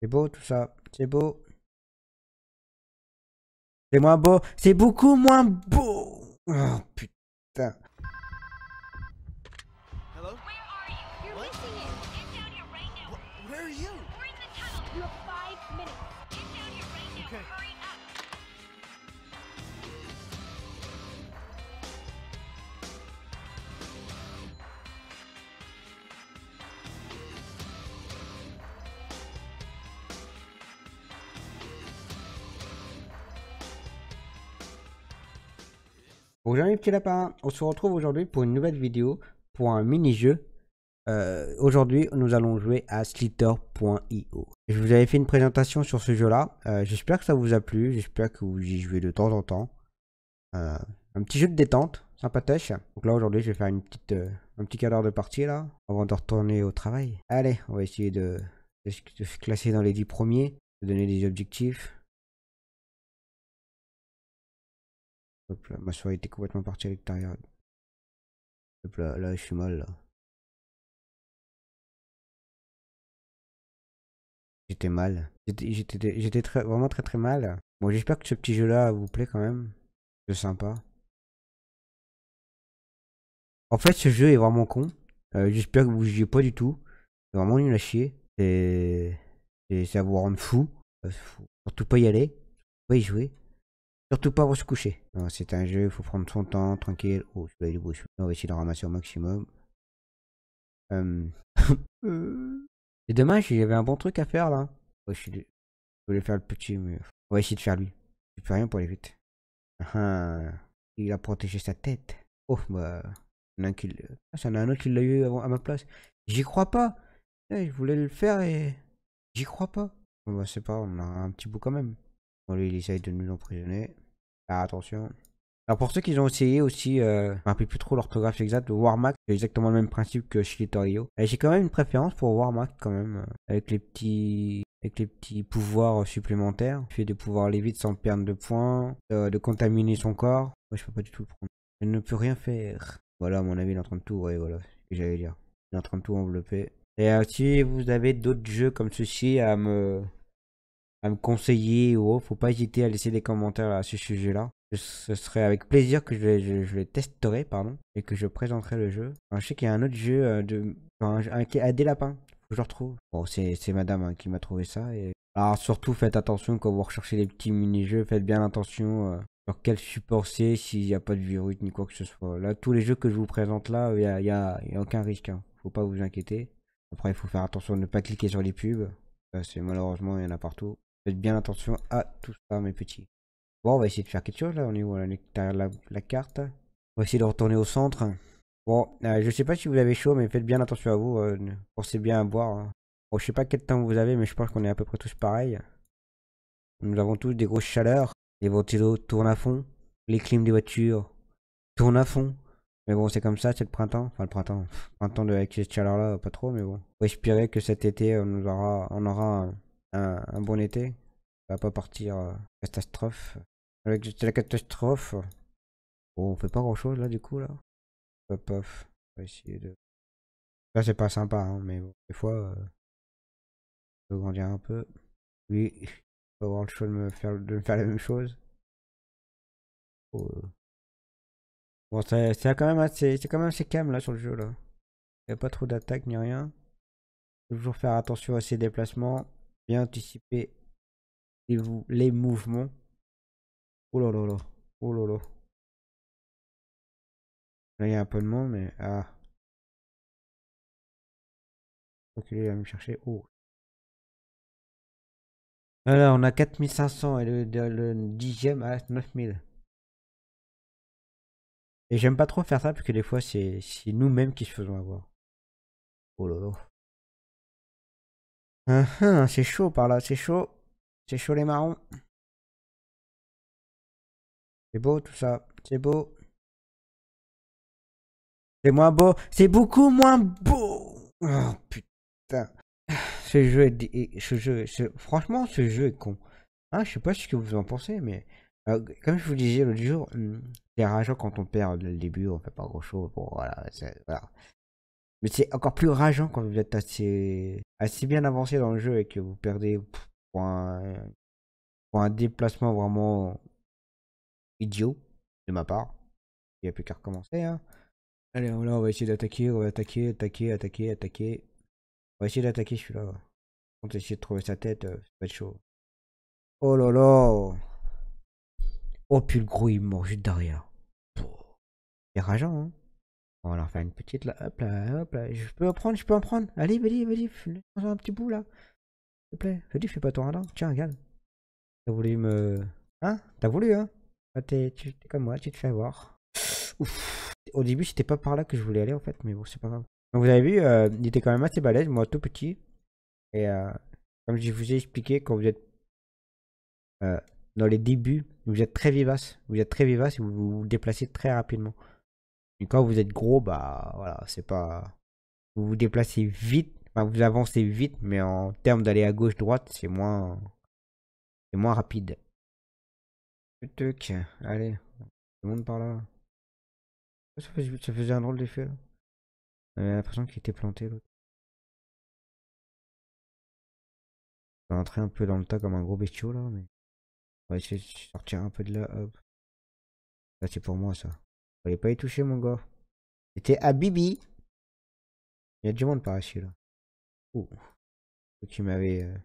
C'est beau tout ça. C'est beau. C'est moins beau. C'est beaucoup moins beau. Oh putain. Hello? Where are you? We're in the tunnel. You have five minutes. Get down here right now. Okay. Hurry Bonjour mes petits lapins, on se retrouve aujourd'hui pour une nouvelle vidéo, pour un mini-jeu. Euh, aujourd'hui, nous allons jouer à Slitter.io. Je vous avais fait une présentation sur ce jeu-là. Euh, j'espère que ça vous a plu, j'espère que vous y jouez de temps en temps. Euh, un petit jeu de détente, sympatèche. Donc là, aujourd'hui, je vais faire une petite, un petit quart d'heure de partie, là, avant de retourner au travail. Allez, on va essayer de, de se classer dans les 10 premiers, de donner des objectifs. Hop là, ma soirée était complètement partie à l'extérieur. Hop là, je suis mal J'étais mal. J'étais très, vraiment très très mal. Bon, j'espère que ce petit jeu-là vous plaît quand même. C'est sympa. En fait, ce jeu est vraiment con. Euh, j'espère que vous jouez pas du tout. C'est vraiment une à chier. Et, et ça vous rend fou. Euh, faut surtout pas y aller. pas y jouer. Surtout pas pour se coucher. C'est un jeu, il faut prendre son temps, tranquille. Oh, je vais il est On va essayer de ramasser au maximum. Hum. C'est dommage, il y avait un bon truc à faire là. je, voulais faire le petit, mais on va essayer de faire lui. Je peux rien pour aller vite. Ah, ah. il a protégé sa tête. Oh, bah. Il y en a un, ah, autre qui l'a eu à ma place. J'y crois pas. Eh, je voulais le faire et. J'y crois pas. Bah, c'est pas, on a un petit bout quand même. Bon, lui, il essaye de nous emprisonner. Ah, attention. Alors pour ceux qui ont essayé aussi, un euh, je rappelle plus trop l'orthographe exacte, Warmac, c'est exactement le même principe que Shilitorio. J'ai quand même une préférence pour Warmac quand même, euh, avec les petits avec les petits pouvoirs euh, supplémentaires, le fait de pouvoir aller vite sans perdre de points, de contaminer son corps. Moi je peux pas du tout le prendre. Je ne peux rien faire. Voilà, à mon avis, il est en train de tout, Oui, voilà, ce que j'allais dire. Il est en train de tout envelopper. Et si vous avez d'autres jeux comme ceci à me à me conseiller ou autre, faut pas hésiter à laisser des commentaires à ce sujet-là. Ce serait avec plaisir que je, je, testerai, pardon, et que je présenterai le jeu. je sais qu'il y a un autre jeu euh, de, enfin, un, des lapins. que je le retrouve. Bon, c'est madame hein, qui m'a trouvé ça. Et... Alors surtout, faites attention quand vous recherchez des petits mini-jeux, faites bien attention euh, sur quel support c'est, s'il n'y a pas de virus ni quoi que ce soit. Là, tous les jeux que je vous présente là, il n'y a, aucun risque. Hein. Faut pas vous inquiéter. Après, il faut faire attention de ne pas cliquer sur les pubs. c'est malheureusement, il y en a partout. Faites bien attention à tout ça, mes petits. Bon, on va essayer de faire quelque chose là. On est où On est derrière la, carte On va essayer de retourner au centre. Bon, euh, je sais pas si vous avez chaud, mais faites bien attention à vous. pensez euh, bien à boire. Hein. Bon, je sais pas quel temps vous avez, mais je pense qu'on est à peu près tous pareils. Nous avons tous des grosses chaleurs. Les ventilos tournent à fond. Les clims des voitures tournent à fond. Mais bon, c'est comme ça, c'est le printemps. Enfin, le printemps. Printemps de, avec cette chaleur-là, pas trop, mais bon. espérer que cet été, on aura, on aura un, bon été. Ça va pas partir euh, catastrophe. Avec la catastrophe. on fait pas grand chose là du coup là. hop essayer de. Ça c'est pas sympa, hein, mais bon, des fois. Euh, grandir un peu. Oui, avoir le choix de me faire, de faire la même chose. Oh, euh. Bon, c'est quand même assez, c'est quand même assez calme là sur le jeu là. Y a pas trop d'attaques ni rien. toujours faire attention à ses déplacements bien anticiper les, les mouvements. Oh là là Oh là là. il y a un peu de monde, mais... Ah. Ok, il va me chercher. Oh. Alors, on a 4500 et le, dixième à 9000. Et j'aime pas trop faire ça, parce que des fois, c'est nous-mêmes qui se faisons avoir. Oh là là c'est chaud par là, c'est chaud. C'est chaud les marrons. C'est beau tout ça, c'est beau. C'est moins beau, c'est beaucoup moins beau. Oh putain. Ce jeu est... Ce jeu, Franchement, ce jeu est con. Hein, je sais pas ce que vous en pensez, mais... Euh, comme je vous disais l'autre jour, hmm, c'est rageant quand on perd le début, on fait pas grand chose. Bon, voilà, voilà. Mais c'est encore plus rageant quand vous êtes assez, assez bien avancé dans le jeu et que vous perdez pour un, pour un déplacement vraiment idiot de ma part. Il n'y a plus qu'à recommencer. Hein. Allez, on va essayer d'attaquer, on va attaquer, attaquer, attaquer, attaquer. On va essayer d'attaquer celui-là. On va essayer de trouver sa tête, c'est pas de chaud. Oh là là Oh, puis le gros, il mord juste derrière. C'est rageant, hein on va leur faire une petite là. Hop là, hop là. Je peux en prendre, je peux en prendre. Allez, vas-y, vas-y. fais un petit bout là. S'il te plaît. Vas-y, fais pas ton radin. Tiens, regarde. T'as voulu me. Hein T'as voulu, hein ah, T'es comme moi, tu te fais avoir. Ouf. Au début, c'était pas par là que je voulais aller en fait, mais bon, c'est pas grave. Donc, vous avez vu, euh, il était quand même assez balèze, moi tout petit. Et euh, comme je vous ai expliqué, quand vous êtes euh, dans les débuts, vous êtes très vivace. Vous êtes très vivace et vous vous déplacez très rapidement quand vous êtes gros, bah voilà, c'est pas. Vous vous déplacez vite, enfin, vous avancez vite, mais en termes d'aller à gauche-droite, c'est moins. C'est moins rapide. allez, tout le monde par là. Ça faisait un drôle d'effet là. J'avais l'impression qu'il était planté l'autre. On un peu dans le tas comme un gros bestiau là, mais. On va essayer de sortir un peu de là, hop. Là c'est pour moi ça. Fallait pas y toucher, mon gars. C'était à Bibi. Il y a du monde par ici, là. Oh. Qui m'avait. Euh,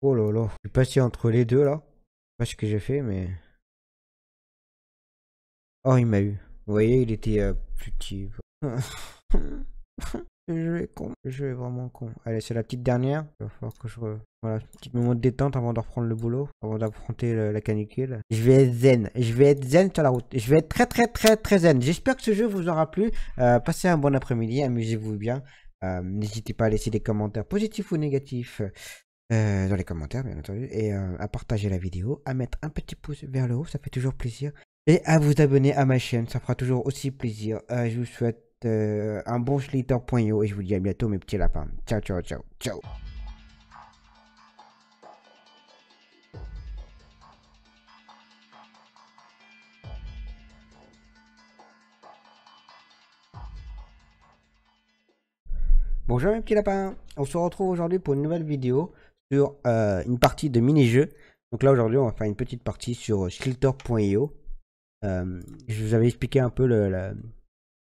oh là là. Je suis passé entre les deux, là. Je sais pas ce que j'ai fait, mais. Oh, il m'a eu. Vous voyez, il était euh, plus petit. Je vais con. Je vais vraiment con. Allez, c'est la petite dernière. Il va falloir que je... Re... Voilà, petit moment de détente avant de reprendre le boulot, avant d'affronter la canicule. Je vais être zen, je vais être zen sur la route. Je vais être très très très très zen. J'espère que ce jeu vous aura plu. Euh, passez un bon après-midi, amusez-vous bien. Euh, n'hésitez pas à laisser des commentaires positifs ou négatifs euh, dans les commentaires, bien entendu. Et à partager la vidéo, à mettre un petit pouce vers le haut, ça fait toujours plaisir. Et à vous abonner à ma chaîne, ça fera toujours aussi plaisir. je vous souhaite euh, un bon slater.io et je vous dis à bientôt mes petits lapins. Ciao, ciao, ciao, ciao. Bonjour mes petits lapins, on se retrouve aujourd'hui pour une nouvelle vidéo sur euh, une partie de mini-jeu. Donc là aujourd'hui on va faire une petite partie sur euh, shelter.io. je vous avais expliqué un peu le, le